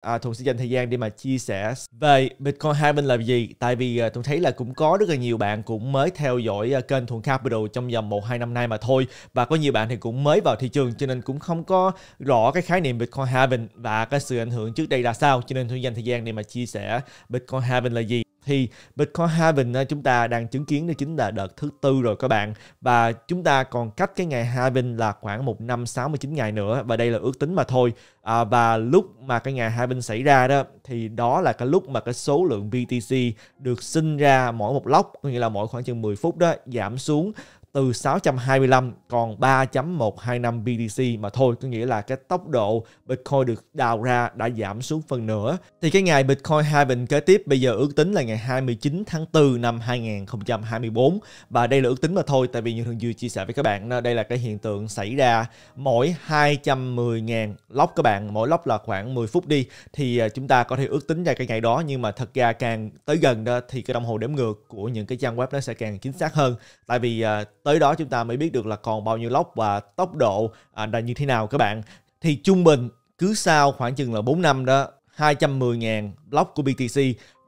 à, Thuận sẽ dành thời gian để mà chia sẻ về Bitcoin Haven là gì. Tại vì à, Thuận thấy là cũng có rất là nhiều bạn cũng mới theo dõi à, kênh Thuận Capital trong vòng 1-2 năm nay mà thôi. Và có nhiều bạn thì cũng mới vào thị trường cho nên cũng không có rõ cái khái niệm Bitcoin Haven và cái sự ảnh hưởng trước đây là sao. Cho nên Thuận dành thời gian để mà chia sẻ Bitcoin Haven là gì thì Bitcoin halving ờ, chúng ta đang chứng kiến đó chính là đợt thứ tư rồi các bạn và chúng ta còn cách cái ngày halving là khoảng một năm 69 ngày nữa và đây là ước tính mà thôi à, và lúc mà cái ngày halving xảy ra đó thì đó là cái lúc mà cái số lượng BTC được sinh ra mỗi một lốc có nghĩa là mỗi khoảng chừng 10 phút đó giảm xuống từ 625 còn 3.125 BTC mà thôi có nghĩa là cái tốc độ Bitcoin được đào ra đã giảm xuống phần nửa thì cái ngày Bitcoin halving kế tiếp bây giờ ước tính là ngày 29 tháng 4 năm 2024 và đây là ước tính mà thôi tại vì như thường dư chia sẻ với các bạn đây là cái hiện tượng xảy ra mỗi 210.000 lóc các bạn mỗi lóc là khoảng 10 phút đi thì à, chúng ta có thể ước tính ra cái ngày đó nhưng mà thật ra càng tới gần đó thì cái đồng hồ đếm ngược của những cái trang web nó sẽ càng chính xác hơn tại vì uh, tới đó chúng ta mới biết được là còn bao nhiêu lốc và tốc độ à, là như thế nào các bạn thì trung bình cứ sau khoảng chừng là 4 năm đó 210.000 lốc của BTC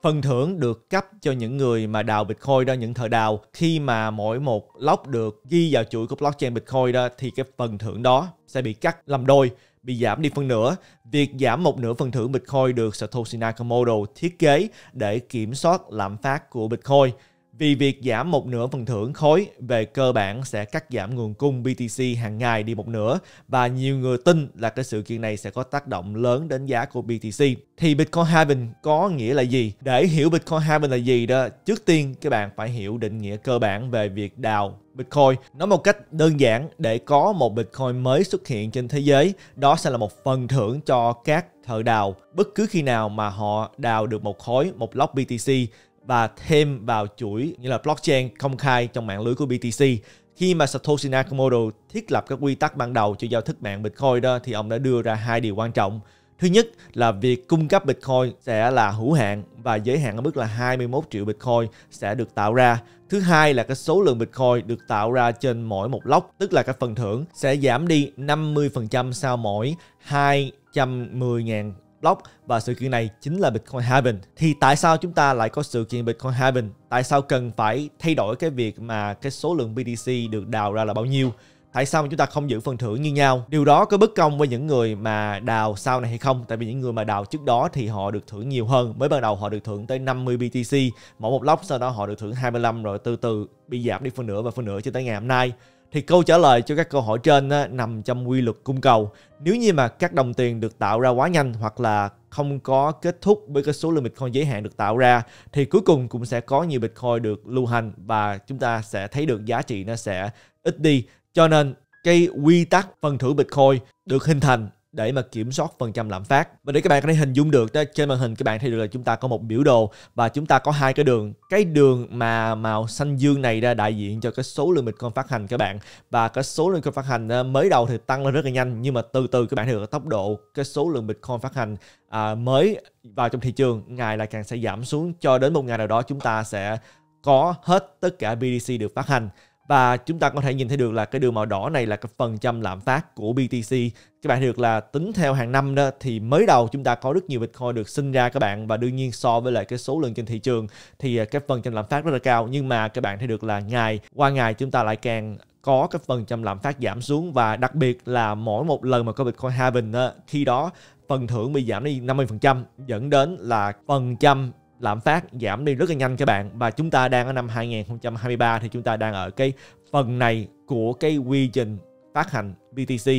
phần thưởng được cấp cho những người mà đào Bitcoin đó những thợ đào khi mà mỗi một lốc được ghi vào chuỗi của blockchain Bitcoin đó thì cái phần thưởng đó sẽ bị cắt làm đôi bị giảm đi phân nửa. Việc giảm một nửa phần thưởng Bitcoin được Satoshi Nakamoto thiết kế để kiểm soát lạm phát của Bitcoin vì việc giảm một nửa phần thưởng khối về cơ bản sẽ cắt giảm nguồn cung BTC hàng ngày đi một nửa và nhiều người tin là cái sự kiện này sẽ có tác động lớn đến giá của BTC. Thì Bitcoin halving có nghĩa là gì? Để hiểu Bitcoin halving là gì đó, trước tiên các bạn phải hiểu định nghĩa cơ bản về việc đào Bitcoin. Nói một cách đơn giản, để có một Bitcoin mới xuất hiện trên thế giới, đó sẽ là một phần thưởng cho các thợ đào. Bất cứ khi nào mà họ đào được một khối, một lóc BTC và thêm vào chuỗi như là blockchain công khai trong mạng lưới của BTC. Khi mà Satoshi Nakamoto thiết lập các quy tắc ban đầu cho giao thức mạng Bitcoin đó thì ông đã đưa ra hai điều quan trọng. Thứ nhất là việc cung cấp Bitcoin sẽ là hữu hạn và giới hạn ở mức là 21 triệu Bitcoin sẽ được tạo ra. Thứ hai là cái số lượng Bitcoin được tạo ra trên mỗi một lốc, tức là cái phần thưởng sẽ giảm đi 50% sau mỗi 210.000 block và sự kiện này chính là Bitcoin halving. Thì tại sao chúng ta lại có sự kiện Bitcoin halving? Tại sao cần phải thay đổi cái việc mà cái số lượng BTC được đào ra là bao nhiêu? tại sao mà chúng ta không giữ phần thưởng như nhau điều đó có bất công với những người mà đào sau này hay không tại vì những người mà đào trước đó thì họ được thưởng nhiều hơn mới ban đầu họ được thưởng tới 50 BTC mỗi một lốc sau đó họ được thưởng 25 rồi từ từ bị giảm đi phân nửa và phân nửa cho tới ngày hôm nay thì câu trả lời cho các câu hỏi trên á, nằm trong quy luật cung cầu. Nếu như mà các đồng tiền được tạo ra quá nhanh hoặc là không có kết thúc với cái số lượng Bitcoin giới hạn được tạo ra thì cuối cùng cũng sẽ có nhiều Bitcoin được lưu hành và chúng ta sẽ thấy được giá trị nó sẽ ít đi. Cho nên cái quy tắc phân thử Bitcoin được hình thành để mà kiểm soát phần trăm lạm phát và để các bạn có thể hình dung được đó, trên màn hình các bạn thấy được là chúng ta có một biểu đồ và chúng ta có hai cái đường cái đường mà màu xanh dương này ra đại diện cho cái số lượng bitcoin phát hành các bạn và cái số lượng bitcoin phát hành ờ, mới đầu thì tăng lên rất là nhanh nhưng mà từ từ các bạn thấy được tốc độ cái số lượng bitcoin phát hành à, mới vào trong thị trường ngày lại càng sẽ giảm xuống cho đến một ngày nào đó chúng ta sẽ có hết tất cả BTC được phát hành và chúng ta có thể nhìn thấy được là cái đường màu đỏ này là cái phần trăm lạm phát của BTC các bạn được là tính theo hàng năm đó thì mới đầu chúng ta có rất nhiều Bitcoin được sinh ra các bạn và đương nhiên so với lại cái số lượng trên thị trường thì à, cái phần trăm lạm phát rất là cao nhưng mà các bạn thấy được là ngày qua ngày chúng ta lại càng có cái phần trăm lạm phát giảm xuống và đặc biệt là mỗi một lần mà có Bitcoin halving đó, khi đó phần thưởng bị giảm đi 50% dẫn đến là phần trăm lạm phát giảm đi rất là nhanh các bạn và chúng ta đang ở năm 2023 thì chúng ta đang ở cái phần này của cái quy trình phát hành BTC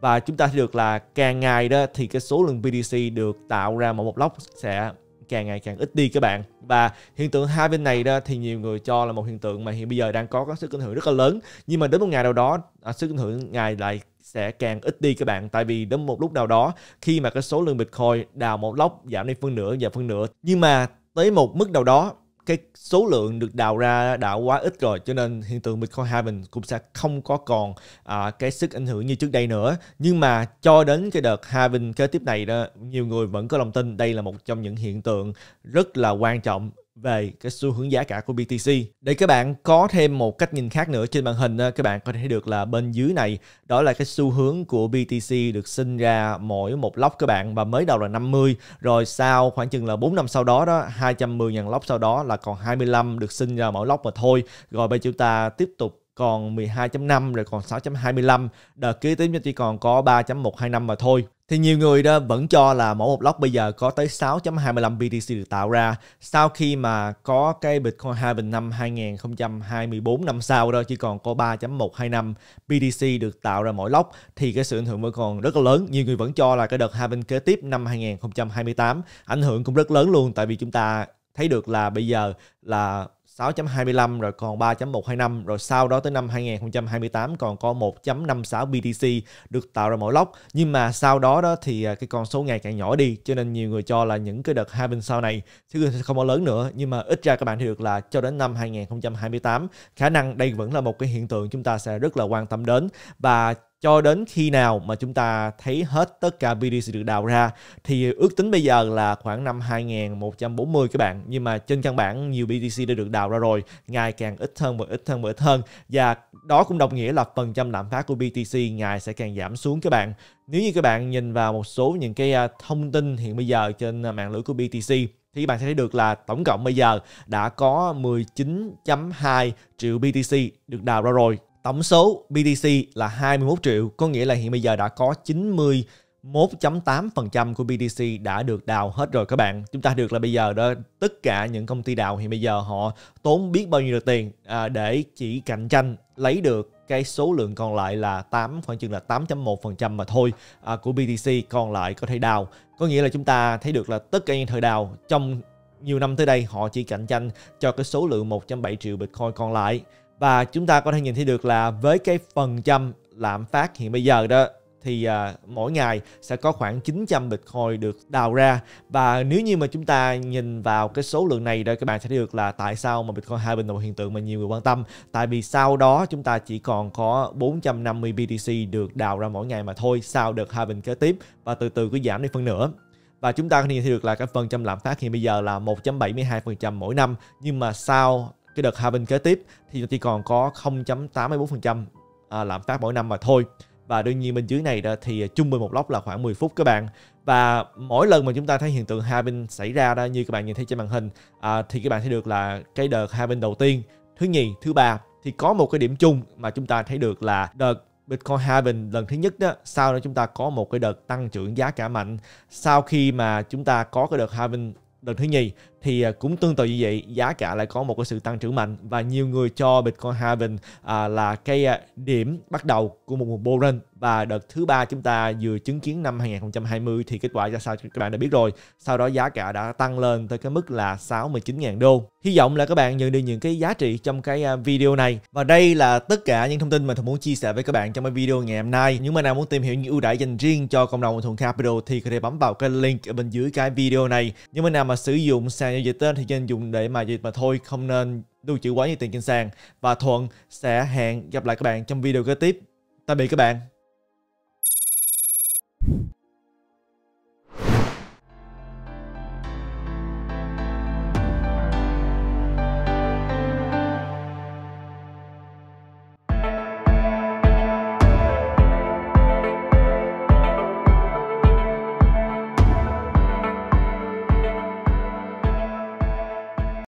và chúng ta thấy được là càng ngày đó thì cái số lượng BTC được tạo ra mỗi một lốc sẽ càng ngày càng ít đi các bạn và hiện tượng hai bên này đó thì nhiều người cho là một hiện tượng mà hiện bây giờ đang có cái sức ảnh hưởng rất là lớn nhưng mà đến một ngày nào đó à, sức ảnh hưởng ngày lại sẽ càng ít đi các bạn tại vì đến một lúc nào đó khi mà cái số lượng bitcoin đào một lốc giảm đi phân nửa và phân nửa nhưng mà tới một mức nào đó cái số lượng được đào ra đã quá ít rồi cho nên hiện tượng Bitcoin halving cũng sẽ không có còn à, cái sức ảnh hưởng như trước đây nữa nhưng mà cho đến cái đợt halving kế tiếp này đó nhiều người vẫn có lòng tin đây là một trong những hiện tượng rất là quan trọng về cái xu hướng giá cả của BTC. Để các bạn có thêm một cách nhìn khác nữa trên màn hình các bạn có thể thấy được là bên dưới này đó là cái xu hướng của BTC được sinh ra mỗi một lóc các bạn và mới đầu là 50 rồi sau khoảng chừng là 4 năm sau đó đó 210.000 lóc sau đó là còn 25 được sinh ra mỗi lóc mà thôi. Rồi bây chúng ta tiếp tục còn 12.5 rồi còn 6.25 đợt kế tiếp chúng chỉ còn có 3.125 mà thôi thì nhiều người đó vẫn cho là mỗi một block bây giờ có tới 6.25 BTC được tạo ra sau khi mà có cái Bitcoin Halving năm 2024 năm sau đó chỉ còn có 3.125 BTC được tạo ra mỗi block thì cái sự ảnh hưởng vẫn còn rất là lớn. Nhiều người vẫn cho là cái đợt Halving kế tiếp năm 2028 ảnh hưởng cũng rất lớn luôn tại vì chúng ta thấy được là bây giờ là 6.25 rồi còn 3.125 rồi sau đó tới năm 2028 còn có 1.56 BTC được tạo ra mỗi lốc nhưng mà sau đó đó thì à, cái con số ngày càng nhỏ đi cho nên nhiều người cho là những cái đợt hai bên sau này sẽ không có lớn nữa nhưng mà ít ra các bạn thấy được là cho đến năm 2028 khả năng đây vẫn là một cái hiện tượng chúng ta sẽ rất là quan tâm đến và cho đến khi nào mà chúng ta thấy hết tất cả BTC được đào ra thì ước tính bây giờ là khoảng năm 2140 các bạn nhưng mà trên căn bản nhiều BTC đã được đào ra rồi ngày càng ít hơn và ít hơn và ít hơn và đó cũng đồng nghĩa là phần trăm lạm phát của BTC ngày sẽ càng giảm xuống các bạn nếu như các bạn nhìn vào một số những cái à, thông tin hiện bây giờ trên à, mạng lưới của BTC thì bạn sẽ thấy được là tổng cộng bây giờ đã có 19.2 triệu BTC được đào ra rồi Tổng số BTC là 21 triệu, có nghĩa là hiện bây giờ đã có 91.8% của BTC đã được đào hết rồi các bạn. Chúng ta được là bây giờ đó tất cả những công ty đào hiện bây giờ họ tốn biết bao nhiêu được tiền à, để chỉ cạnh tranh lấy được cái số lượng còn lại là 8 khoảng chừng là 8.1% mà thôi à, của BTC còn lại có thể đào. Có nghĩa là chúng ta thấy được là tất cả những thời đào trong nhiều năm tới đây họ chỉ cạnh tranh cho cái số lượng 107 triệu Bitcoin còn lại và chúng ta có thể nhìn thấy được là với cái phần trăm lạm phát hiện bây giờ đó thì à, mỗi ngày sẽ có khoảng 900 Bitcoin được đào ra và nếu như mà chúng ta nhìn vào cái số lượng này rồi các bạn sẽ thấy được là tại sao mà Bitcoin hai bình là một hiện tượng mà nhiều người quan tâm tại vì sau đó chúng ta chỉ còn có 450 BTC được đào ra mỗi ngày mà thôi sau đợt hai bình kế tiếp và từ từ cứ giảm đi phân nữa và chúng ta có thể thấy được là cái phần trăm lạm phát hiện bây giờ là 1.72% mỗi năm nhưng mà sau cái đợt halving kế tiếp thì chỉ còn có 0.84% à, lạm phát mỗi năm mà thôi và đương nhiên bên dưới này đó thì trung bình một lốc là khoảng 10 phút các bạn và mỗi lần mà chúng ta thấy hiện tượng halving xảy ra đó như các bạn nhìn thấy trên màn hình à, thì các bạn thấy được là cái đợt halving đầu tiên thứ nhì thứ ba thì có một cái điểm chung mà chúng ta thấy được là đợt Bitcoin halving lần thứ nhất đó sau đó chúng ta có một cái đợt tăng trưởng giá cả mạnh sau khi mà chúng ta có cái đợt halving lần thứ nhì thì à, cũng tương tự như vậy giá cả lại có một cái sự tăng trưởng mạnh và nhiều người cho Bitcoin halving à, là cái à, điểm bắt đầu của một mùa bull run và đợt thứ ba chúng ta vừa chứng kiến năm 2020 thì kết quả ra sao các bạn đã biết rồi sau đó giá cả đã tăng lên tới cái mức là 69.000 đô hy vọng là các bạn nhận được những cái giá trị trong cái à, video này và đây là tất cả những thông tin mà tôi muốn chia sẻ với các bạn trong cái video ngày hôm nay nhưng mà nào muốn tìm hiểu những ưu đãi dành riêng cho cộng đồng thuận capital thì có thể bấm vào cái link ở bên dưới cái video này nhưng mà nào mà sử dụng xe sàn giao dịch thì nên dùng để mà dịch mà thôi, không nên lưu trữ quá nhiều tiền trên sàn. Và Thuận sẽ hẹn gặp lại các bạn trong video kế tiếp. Tạm biệt các bạn.